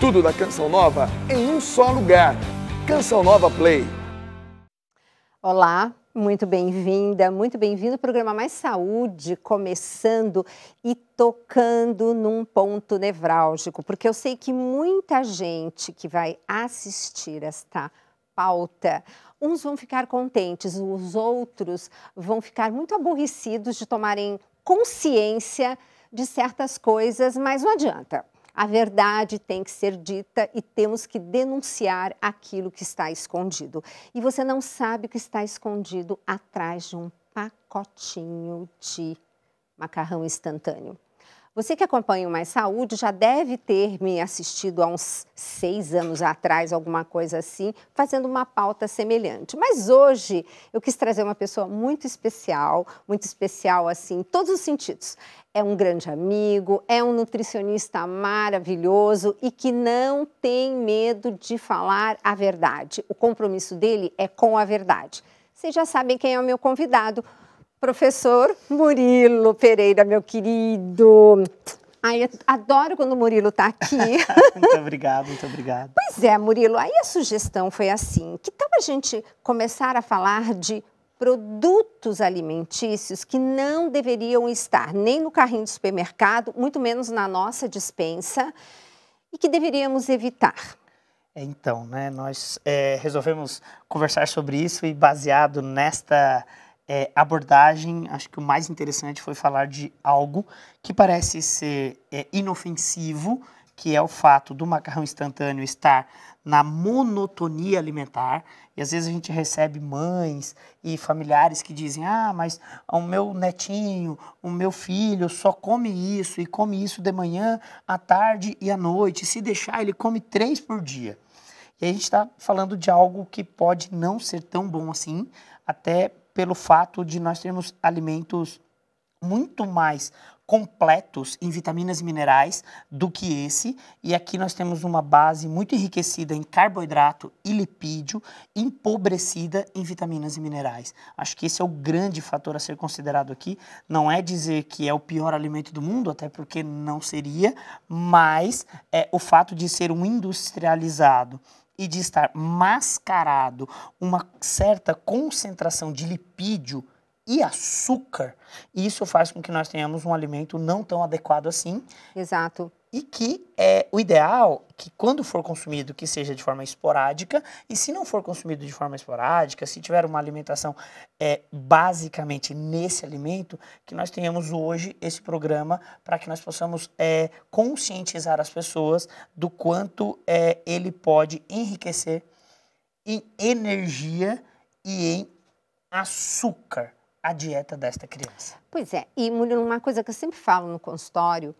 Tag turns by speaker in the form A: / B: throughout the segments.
A: Tudo da Canção Nova em um só lugar. Canção Nova Play.
B: Olá, muito bem-vinda, muito bem-vindo ao programa Mais Saúde, começando e tocando num ponto nevrálgico, porque eu sei que muita gente que vai assistir esta pauta uns vão ficar contentes, os outros vão ficar muito aborrecidos de tomarem consciência de certas coisas, mas não adianta. A verdade tem que ser dita e temos que denunciar aquilo que está escondido. E você não sabe o que está escondido atrás de um pacotinho de macarrão instantâneo. Você que acompanha o Mais Saúde já deve ter me assistido há uns seis anos atrás, alguma coisa assim, fazendo uma pauta semelhante. Mas hoje eu quis trazer uma pessoa muito especial, muito especial assim, em todos os sentidos. É um grande amigo, é um nutricionista maravilhoso e que não tem medo de falar a verdade. O compromisso dele é com a verdade. Vocês já sabem quem é o meu convidado. Professor Murilo Pereira, meu querido. Ai, adoro quando o Murilo está aqui.
A: muito obrigado, muito obrigado. Pois
B: é, Murilo, aí a sugestão foi assim: que tal a gente começar a falar de produtos alimentícios que não deveriam estar nem no carrinho do supermercado, muito menos na nossa dispensa, e que deveríamos evitar?
A: É, então, né, nós é, resolvemos conversar sobre isso e baseado nesta é, abordagem, acho que o mais interessante foi falar de algo que parece ser é, inofensivo, que é o fato do macarrão instantâneo estar na monotonia alimentar. E às vezes a gente recebe mães e familiares que dizem: ah, mas o meu netinho, o meu filho só come isso e come isso de manhã, à tarde e à noite. Se deixar, ele come três por dia. E a gente está falando de algo que pode não ser tão bom assim, até pelo fato de nós termos alimentos muito mais completos em vitaminas e minerais do que esse. E aqui nós temos uma base muito enriquecida em carboidrato e lipídio, empobrecida em vitaminas e minerais. Acho que esse é o grande fator a ser considerado aqui. Não é dizer que é o pior alimento do mundo, até porque não seria, mas é o fato de ser um industrializado e de estar mascarado uma certa concentração de lipídio e açúcar, isso faz com que nós tenhamos um alimento não tão adequado assim. Exato e que é o ideal que quando for consumido que seja de forma esporádica e se não for consumido de forma esporádica se tiver uma alimentação é, basicamente nesse alimento que nós tenhamos hoje esse programa para que nós possamos é, conscientizar as pessoas do quanto é, ele pode enriquecer em energia e em açúcar a dieta desta criança.
B: Pois é, e Murilo, uma coisa que eu sempre falo no consultório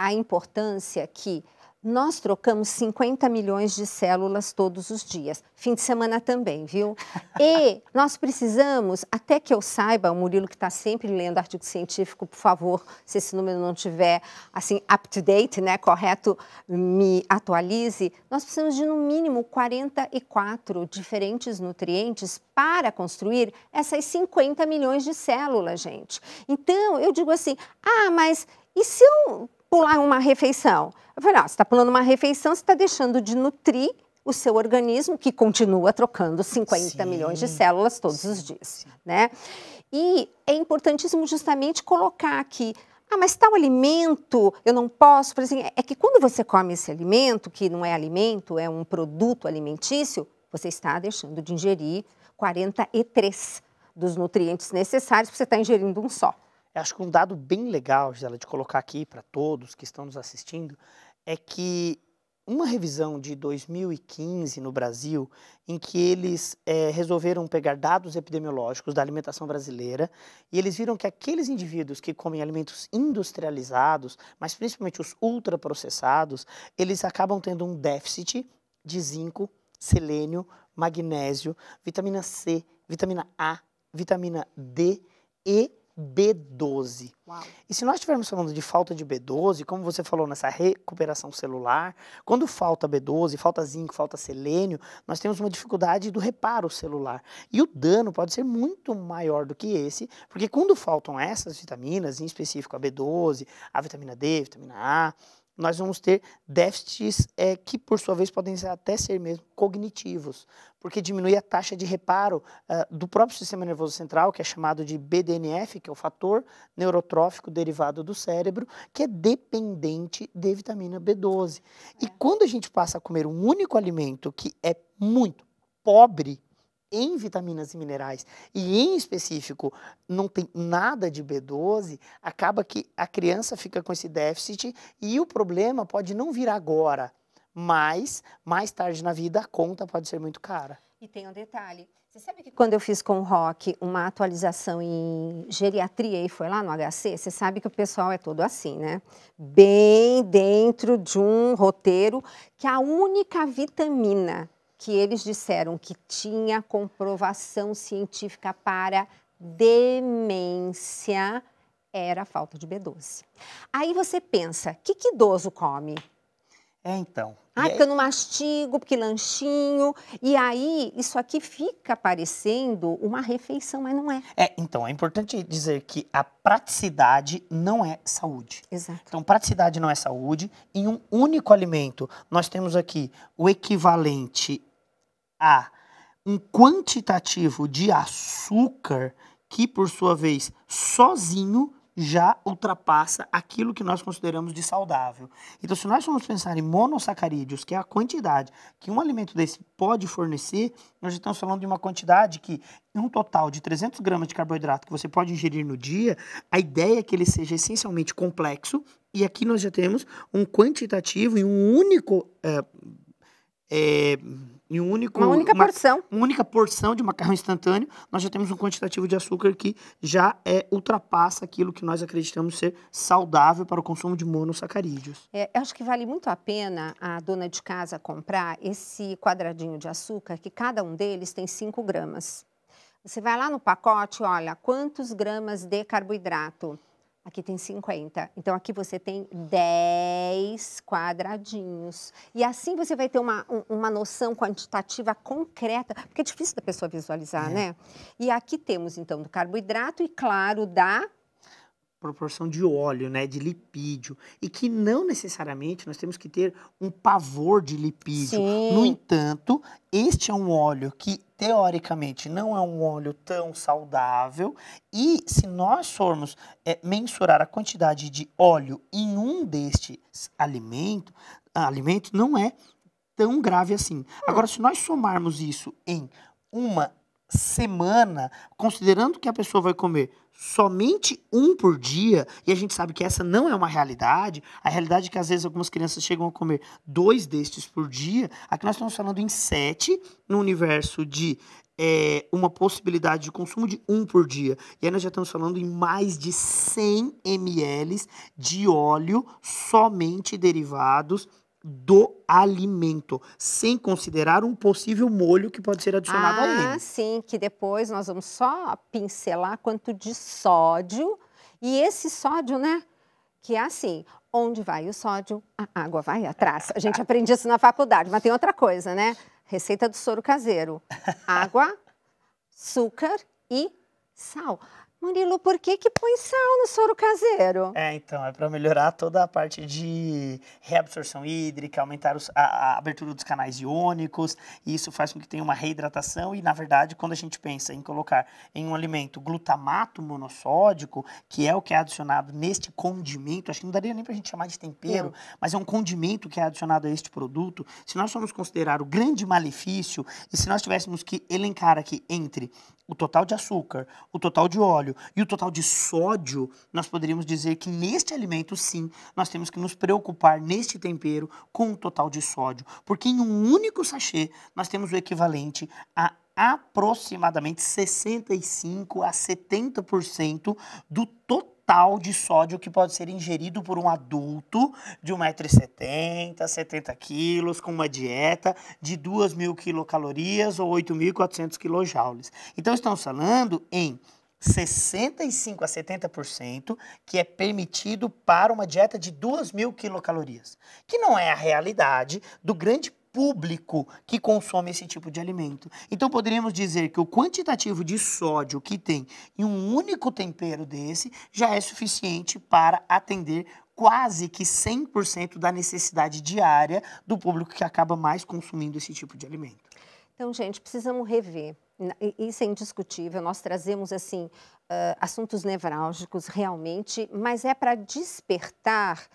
B: a importância que nós trocamos 50 milhões de células todos os dias, fim de semana também, viu? E nós precisamos, até que eu saiba, o Murilo que está sempre lendo artigo científico, por favor, se esse número não tiver assim up to date, né, correto, me atualize. Nós precisamos de no mínimo 44 diferentes nutrientes para construir essas 50 milhões de células, gente. Então, eu digo assim: "Ah, mas e se eu pular uma refeição. Eu falei, ah, você está pulando uma refeição, você está deixando de nutrir o seu organismo, que continua trocando 50 sim, milhões de células todos sim, os dias, né? E é importantíssimo justamente colocar aqui. ah, mas tal alimento eu não posso. exemplo, é que quando você come esse alimento, que não é alimento, é um produto alimentício, você está deixando de ingerir 43 dos nutrientes necessários, porque você está ingerindo um só.
A: Acho que um dado bem legal, Gisela, de colocar aqui para todos que estão nos assistindo, é que uma revisão de 2015 no Brasil, em que eles é, resolveram pegar dados epidemiológicos da alimentação brasileira e eles viram que aqueles indivíduos que comem alimentos industrializados, mas principalmente os ultraprocessados, eles acabam tendo um déficit de zinco, selênio, magnésio, vitamina C, vitamina A, vitamina D e B12. Uau. E se nós estivermos falando de falta de B12, como você falou nessa recuperação celular, quando falta B12, falta zinco, falta selênio, nós temos uma dificuldade do reparo celular. E o dano pode ser muito maior do que esse, porque quando faltam essas vitaminas, em específico a B12, a vitamina D, a vitamina A, nós vamos ter déficits é, que, por sua vez, podem até ser mesmo cognitivos, porque diminui a taxa de reparo uh, do próprio sistema nervoso central, que é chamado de BDNF, que é o fator neurotrófico derivado do cérebro, que é dependente de vitamina B12. É. E quando a gente passa a comer um único alimento que é muito pobre em vitaminas e minerais, e em específico não tem nada de B12, acaba que a criança fica com esse déficit e o problema pode não vir agora, mas mais tarde na vida a conta pode ser muito cara.
B: E tem um detalhe. Você sabe que quando eu fiz com o Rock uma atualização em geriatria e foi lá no HC, você sabe que o pessoal é todo assim, né? Bem dentro de um roteiro que a única vitamina que eles disseram que tinha comprovação científica para demência era a falta de B12. Aí você pensa, o que, que idoso come? É, então. Ah, porque eu não mastigo, porque lanchinho. E aí, isso aqui fica parecendo
A: uma refeição, mas não é. É, então, é importante dizer que a praticidade não é saúde. Exato. Então, praticidade não é saúde. Em um único alimento, nós temos aqui o equivalente a um quantitativo de açúcar que, por sua vez, sozinho já ultrapassa aquilo que nós consideramos de saudável. Então, se nós formos pensar em monossacarídeos, que é a quantidade que um alimento desse pode fornecer, nós estamos falando de uma quantidade que, em um total de 300 gramas de carboidrato que você pode ingerir no dia, a ideia é que ele seja essencialmente complexo, e aqui nós já temos um quantitativo e um único é, é, em um único, uma única uma, porção. Uma única porção de macarrão instantâneo, nós já temos um quantitativo de açúcar que já é, ultrapassa aquilo que nós acreditamos ser saudável para o consumo de monossacarídeos.
B: É, eu acho que vale muito a pena a dona de casa comprar esse quadradinho de açúcar, que cada um deles tem 5 gramas. Você vai lá no pacote, olha quantos gramas de carboidrato Aqui tem 50. Então, aqui você tem 10 quadradinhos. E assim você vai ter uma, uma noção quantitativa concreta, porque é difícil da pessoa visualizar, é. né? E aqui temos, então, do carboidrato e, claro, da
A: proporção de óleo, né, de lipídio, e que não necessariamente nós temos que ter um pavor de lipídio. Sim. No entanto, este é um óleo que teoricamente não é um óleo tão saudável e se nós formos é, mensurar a quantidade de óleo em um destes alimentos, alimentos não é tão grave assim. Hum. Agora, se nós somarmos isso em uma semana, considerando que a pessoa vai comer somente um por dia, e a gente sabe que essa não é uma realidade, a realidade é que às vezes algumas crianças chegam a comer dois destes por dia, aqui nós estamos falando em sete, no universo de é, uma possibilidade de consumo de um por dia, e aí nós já estamos falando em mais de 100 ml de óleo somente derivados do alimento, sem considerar um possível molho que pode ser adicionado ah, a ele. Ah,
B: sim, que depois nós vamos só pincelar quanto de sódio. E esse sódio, né? Que é assim, onde vai o sódio, a água vai atrás. A gente aprende isso na faculdade, mas tem outra coisa, né? Receita do soro caseiro. Água, açúcar e sal. Murilo, por que que põe sal no soro caseiro?
A: É, então, é para melhorar toda a parte de reabsorção hídrica, aumentar os, a, a, abertura dos canais iônicos, e isso faz com que tenha uma reidratação, e na verdade, quando a gente pensa em colocar em um alimento glutamato monossódico, que é o que é adicionado neste condimento, acho que não daria nem para a gente chamar de tempero, mas é um condimento que é adicionado a este produto, se nós formos considerar o grande malefício, e se nós tivéssemos que elencar aqui entre o total de açúcar, o total de óleo e o total de sódio, nós poderíamos dizer que neste alimento, sim, nós temos que nos preocupar neste tempero com o total de sódio, porque em um único sachê nós temos o equivalente a aproximadamente 65 a 70% do total total de sódio que pode ser ingerido por um adulto de 1,70m, 70 kg com uma dieta de 2.000 quilocalorias ou 8.400 kJ. Então, estamos falando em 65 a 70% que é permitido para uma dieta de 2.000 quilocalorias, que não é a realidade do grande público que consome esse tipo de alimento. Então poderíamos dizer que o quantitativo de sódio que tem em um único tempero desse já é suficiente para atender quase que 100% da necessidade diária do público que acaba mais consumindo esse tipo de alimento.
B: Então, gente, precisamos rever. Isso é indiscutível. Nós trazemos assim assuntos nevrálgicos realmente, mas é para despertar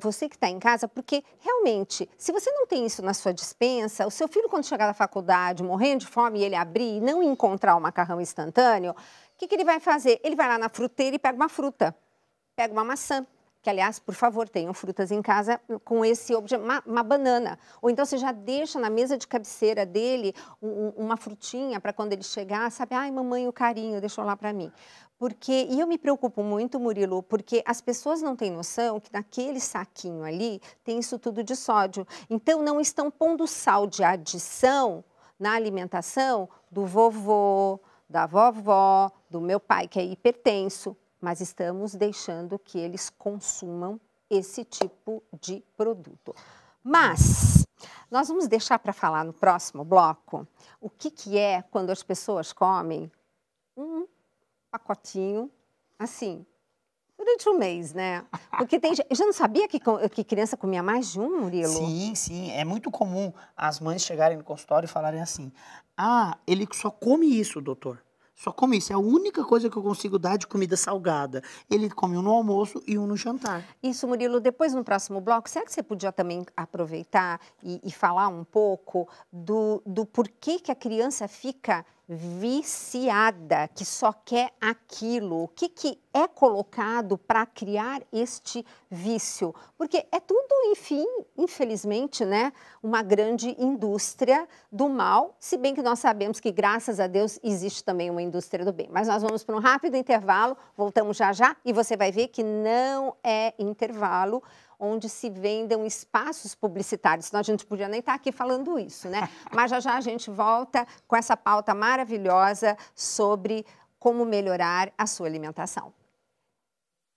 B: você que está em casa, porque realmente, se você não tem isso na sua dispensa, o seu filho, quando chegar da faculdade, morrendo de fome e ele abrir e não encontrar o macarrão instantâneo, o que, que ele vai fazer? Ele vai lá na fruteira e pega uma fruta, pega uma maçã, que aliás, por favor, tenham frutas em casa com esse objeto, uma, uma, banana. Ou então você já deixa na mesa de cabeceira dele um, uma frutinha para quando ele chegar, sabe, ai mamãe, o carinho, deixou lá para mim. Porque, e eu me preocupo muito, Murilo, porque as pessoas não têm noção que naquele saquinho ali tem isso tudo de sódio. Então, não estão pondo sal de adição na alimentação do vovô, da vovó, do meu pai, que é hipertenso, mas estamos deixando que eles consumam esse tipo de produto. Mas nós vamos deixar para falar no próximo bloco o que, que é quando as pessoas comem um pacotinho, assim, durante um mês, né? Porque tem. Eu já não sabia que, que criança comia mais de um, Murilo? Sim,
A: sim. É muito comum as mães chegarem no consultório e falarem assim: ah, ele só come isso, doutor. Só come isso. É a única coisa que eu consigo dar de comida salgada. Ele come um no almoço e um no jantar.
B: Isso, Murilo. Depois, no próximo bloco, será que você podia também aproveitar e, e falar um pouco do, do porquê que a criança fica viciada, que só quer aquilo? O que, que é colocado para criar este vício? Porque é tudo, enfim, infelizmente, né, uma grande indústria do mal, se bem que nós sabemos que, graças a Deus, existe também uma indústria do bem. Mas nós vamos para um rápido intervalo, voltamos já já e você vai ver que não é intervalo onde se vendam espaços publicitários, senão a gente podia nem estar tá aqui falando isso, né? Mas já já a gente volta com essa pauta maravilhosa sobre como melhorar a sua alimentação.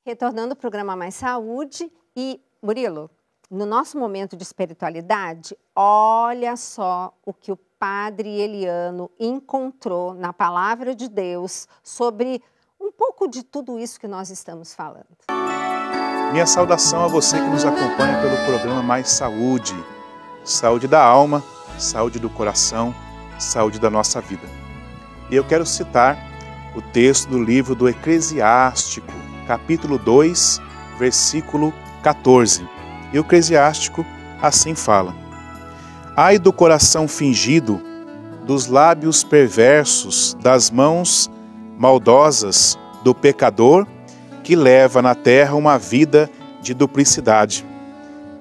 B: Retornando ao programa Mais Saúde e, Murilo, no nosso momento de espiritualidade, olha só o que o padre Eliano encontrou na palavra de Deus sobre um pouco de tudo isso que nós estamos falando.
C: Minha saudação a você que nos acompanha pelo programa Mais Saúde. Saúde da alma, saúde do coração, saúde da nossa vida. E eu quero citar o texto do livro do Eclesiástico, capítulo 2, versículo 14. E o Eclesiástico assim fala: Ai do coração fingido, dos lábios perversos, das mãos maldosas, do pecador que leva na terra uma vida de duplicidade.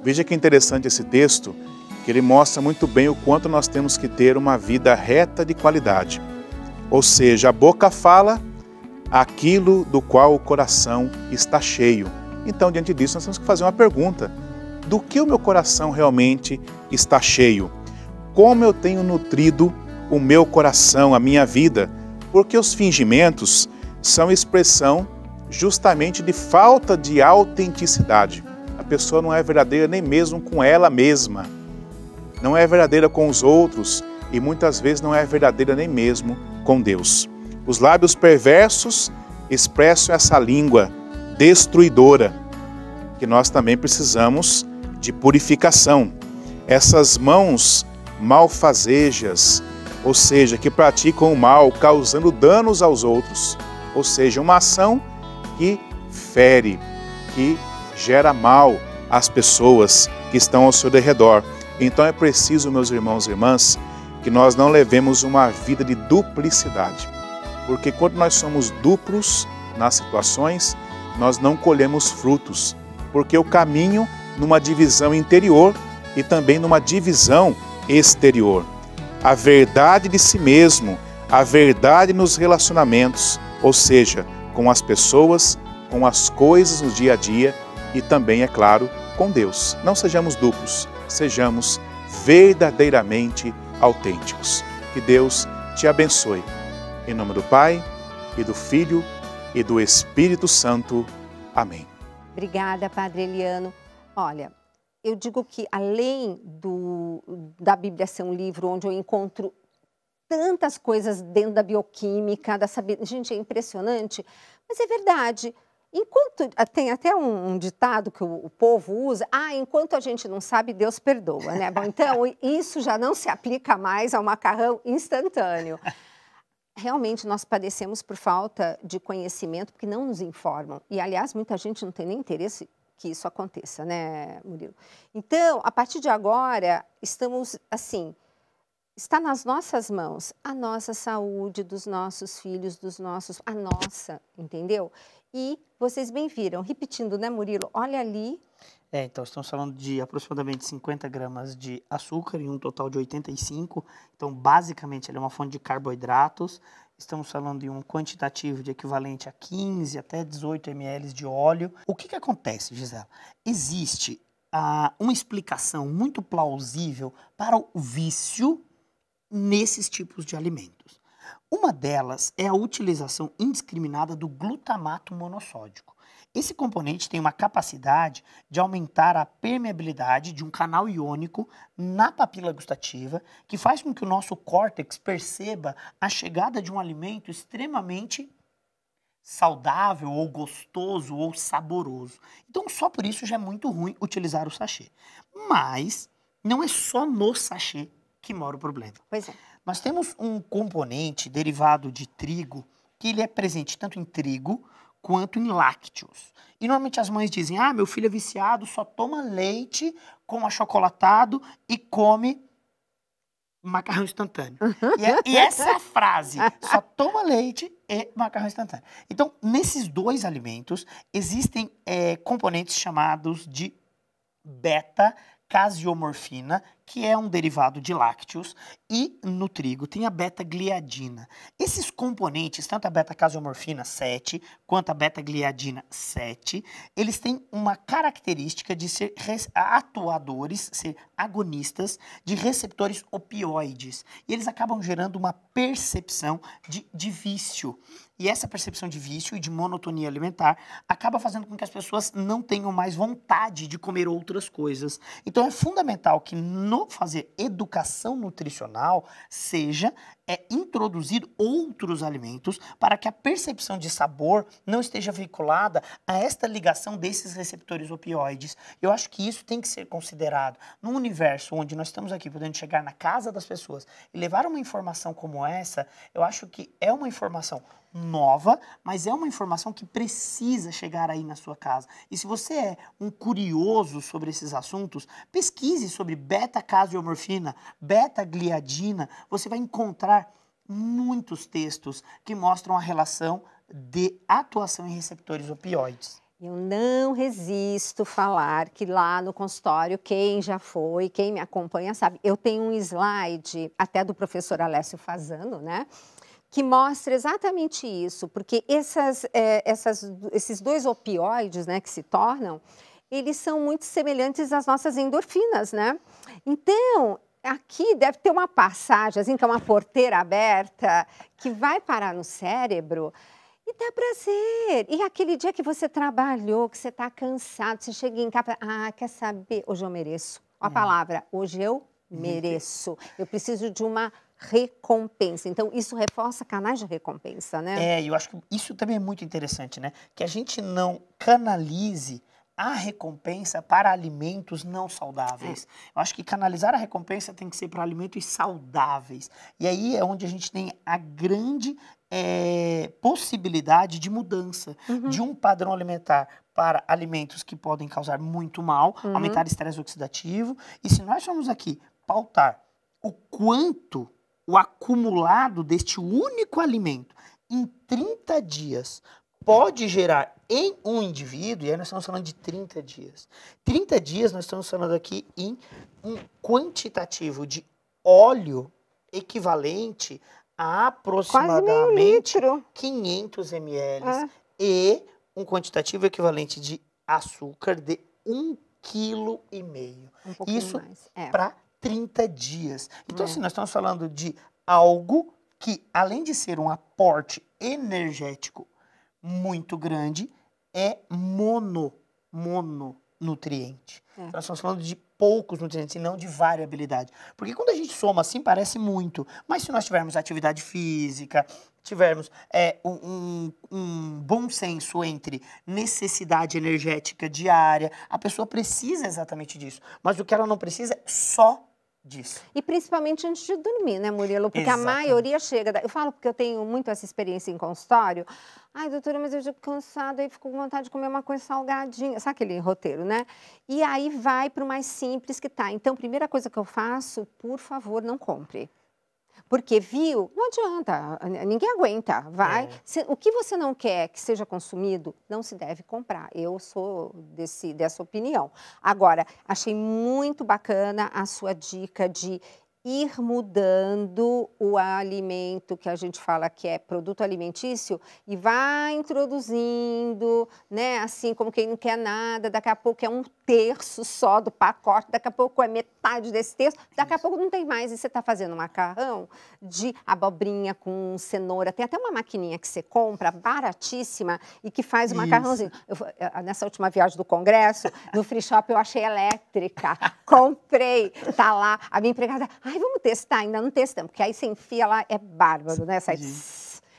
C: Veja que interessante esse texto, que ele mostra muito bem o quanto nós temos que ter uma vida reta de qualidade. Ou seja, a boca fala aquilo do qual o coração está cheio. Então, diante disso, nós temos que fazer uma pergunta: do que o meu coração realmente está cheio? Como eu tenho nutrido o meu coração, a minha vida? Porque os fingimentos são expressão justamente de falta de autenticidade. A pessoa não é verdadeira nem mesmo com ela mesma, não é verdadeira com os outros e muitas vezes não é verdadeira nem mesmo com Deus. Os lábios perversos expressam essa língua destruidora, que nós também precisamos de purificação. Essas mãos malfazejas, ou seja, que praticam o mal, causando danos aos outros, ou seja, uma ação que fere, que gera mal às pessoas que estão ao seu redor. Então é preciso, meus irmãos e irmãs, que nós não levemos uma vida de duplicidade. Porque quando nós somos duplos nas situações, nós não colhemos frutos, porque o caminho numa divisão interior e também numa divisão exterior. A verdade de si mesmo, a verdade nos relacionamentos, ou seja, com as pessoas, com as coisas no dia a dia e também, é claro, com Deus. Não sejamos duplos, sejamos verdadeiramente autênticos. Que Deus te abençoe. Em nome do Pai, e do Filho e do Espírito Santo. Amém.
B: Obrigada, Padre Eliano. Olha, eu digo que além do, da Bíblia ser um livro onde eu encontro tantas coisas dentro da bioquímica, da sabedoria. Gente, é impressionante, mas é verdade. Enquanto ah, tem até um, um ditado que o, o, povo usa, ah, enquanto a gente não sabe, Deus perdoa, né? Bom, então isso já não se aplica mais ao macarrão instantâneo. Realmente nós padecemos por falta de conhecimento, porque não nos informam. E aliás, muita gente não tem nem interesse que isso aconteça, né, Murilo? Então, a partir de agora, estamos assim, está nas nossas mãos a nossa saúde, dos nossos filhos, dos nossos, a nossa, entendeu? E vocês bem viram, repetindo, né, Murilo? Olha ali.
A: É, então estamos falando de aproximadamente 50 gramas de açúcar e um total de 85. Então, basicamente, ela é uma fonte de carboidratos. Estamos falando de um quantitativo de equivalente a 15 até 18 ml de óleo. O que, que acontece, Gisela? Existe ah, uma explicação muito plausível para o vício nesses tipos de alimentos. Uma delas é a utilização indiscriminada do glutamato monossódico. Esse componente tem uma capacidade de aumentar a permeabilidade de um canal iônico na papila gustativa, que faz com que o nosso córtex perceba a chegada de um alimento extremamente saudável ou gostoso ou saboroso. Então, só por isso já é muito ruim utilizar o sachê. Mas não é só no sachê que mora o problema. Pois é. Nós temos um componente derivado de trigo que ele é presente tanto em trigo quanto em lácteos. E normalmente as mães dizem: "Ah, meu filho é viciado, só toma leite com achocolatado e come macarrão instantâneo". Uhum. E, é, e essa é a frase: "Só toma leite e macarrão instantâneo". Então, nesses dois alimentos existem é, componentes chamados de beta caseomorfina, que é um derivado de lácteos, e no trigo tem a beta-gliadina. Esses componentes, tanto a beta-casomorfina 7 quanto a beta-gliadina 7, eles têm uma característica de ser atuadores, ser agonistas de receptores opioides. E eles acabam gerando uma percepção de, de vício. E essa percepção de vício e de monotonia alimentar acaba fazendo com que as pessoas não tenham mais vontade de comer outras coisas. Então é fundamental que no no fazer educação nutricional seja é introduzir outros alimentos para que a percepção de sabor não esteja vinculada a esta ligação desses receptores opioides. Eu acho que isso tem que ser considerado. Num universo onde nós estamos aqui podendo chegar na casa das pessoas e levar uma informação como essa, eu acho que é uma informação nova, mas é uma informação que precisa chegar aí na sua casa. E se você é um curioso sobre esses assuntos, pesquise sobre beta casiomorfina beta-gliadina. Você vai encontrar muitos textos que mostram a relação de atuação em receptores opioides. Eu não
B: resisto falar que lá no consultório, quem já foi, quem me acompanha sabe, eu tenho um slide até do professor Alessio Fazano, né? que mostra exatamente isso, porque essas, é, essas, esses dois opioides né, que se tornam, eles são muito semelhantes às nossas endorfinas, né? Então, aqui deve ter uma passagem, assim, que é uma porteira aberta, que vai parar no cérebro e dá prazer. E aquele dia que você trabalhou, que você está cansado, você chega em casa, ah, quer saber? Hoje eu mereço. Ó a é. palavra, hoje eu mereço. Eu preciso de uma recompensa. Então, isso reforça canais de recompensa,
A: né? É, eu acho que isso também é muito interessante, né? Que a gente não canalize a recompensa para alimentos não saudáveis. É. Eu acho que canalizar a recompensa tem que ser para alimentos saudáveis. E aí é onde a gente tem a grande é, possibilidade de mudança uhum. de um padrão alimentar para alimentos que podem causar muito mal, uhum. aumentar estresse oxidativo. E se nós formos aqui pautar o quanto o acumulado deste único alimento em 30 dias pode gerar em um indivíduo, e aí nós estamos falando de 30 dias. 30 dias nós estamos falando aqui em um quantitativo de óleo equivalente a aproximadamente 500 ml ah. e um quantitativo equivalente de açúcar de 1,5 kg. Um Isso é. para 30 dias. Então, hum. assim, nós estamos falando de algo que, além de ser um aporte energético muito grande, é mono, mononutriente. É. Então, nós estamos falando de poucos nutrientes e não de variabilidade. Porque quando a gente soma assim, parece muito. Mas se nós tivermos atividade física, tivermos é, um, um, bom senso entre necessidade energética diária, a pessoa precisa exatamente disso. Mas o que ela não precisa é só disso.
B: E principalmente antes de dormir, né, Murilo? Porque Exatamente. a maioria chega. Da... Eu falo porque eu tenho muito essa experiência em consultório. Ai, doutora, mas eu já cansada e fico com vontade de comer uma coisa salgadinha. Sabe aquele roteiro, né? E aí vai para o mais simples que tá. Então, primeira coisa que eu faço, por favor, não compre. Porque viu, não adianta, ninguém aguenta, vai. É. Se, o que você não quer que seja consumido, não se deve comprar. Eu sou desse, dessa opinião. Agora, achei muito bacana a sua dica de ir mudando o alimento que a gente fala que é produto alimentício e vai introduzindo, né? Assim como quem não quer nada, daqui a pouco é um terço só do pacote, daqui a pouco é metade desse terço, daqui a pouco não tem mais e você está fazendo macarrão de abobrinha com cenoura. Tem até uma maquininha que você compra baratíssima e que faz o macarrãozinho. Eu, eh, ah, nessa última viagem do congresso, no free shop eu achei elétrica, comprei, tá lá a minha empregada. Ai, vamos testar, ainda não testamos, porque aí você enfia lá, é bárbaro, né? Sai,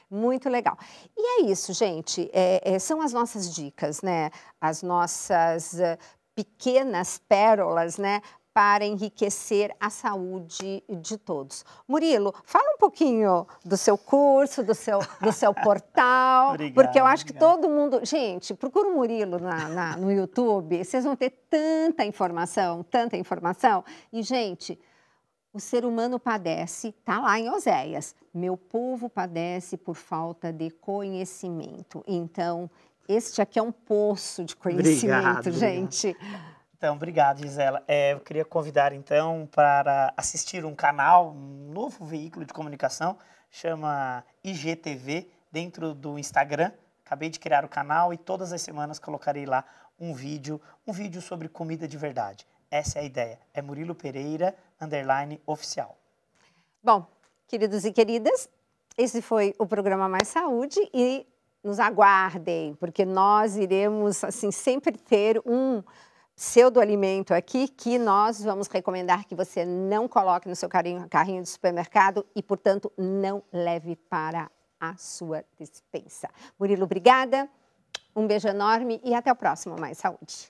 B: muito legal. E é isso, gente. É, é, são as nossas dicas, né? As nossas eh, pequenas pérolas, né? Para enriquecer a saúde de todos. Murilo, fala um pouquinho do seu curso, do seu, do seu portal, obrigado, porque eu acho obrigado. que todo mundo. Gente, procura o Murilo na, na, no YouTube, vocês vão ter tanta informação, tanta informação. E, gente, o ser humano padece, está lá em Oséias, meu povo padece por falta de conhecimento. Então, este aqui é um poço de conhecimento, obrigado, gente.
A: Obrigado. Então, obrigado, Gisela. É, eu queria convidar, então, para assistir um canal, um novo veículo de comunicação, chama IGTV, dentro do Instagram. Acabei de criar o canal e todas as semanas colocarei lá um vídeo, um vídeo sobre comida de verdade. Essa é a ideia. É Murilo Pereira, underline oficial.
B: Bom, queridos e queridas, esse foi o programa Mais Saúde e nos aguardem, porque nós iremos, assim, sempre ter um pseudoalimento aqui que nós vamos recomendar que você não coloque no seu carrinho, carrinho de supermercado e, portanto, não leve para a sua dispensa. Murilo, obrigada. Um beijo enorme e até o próximo Mais Saúde.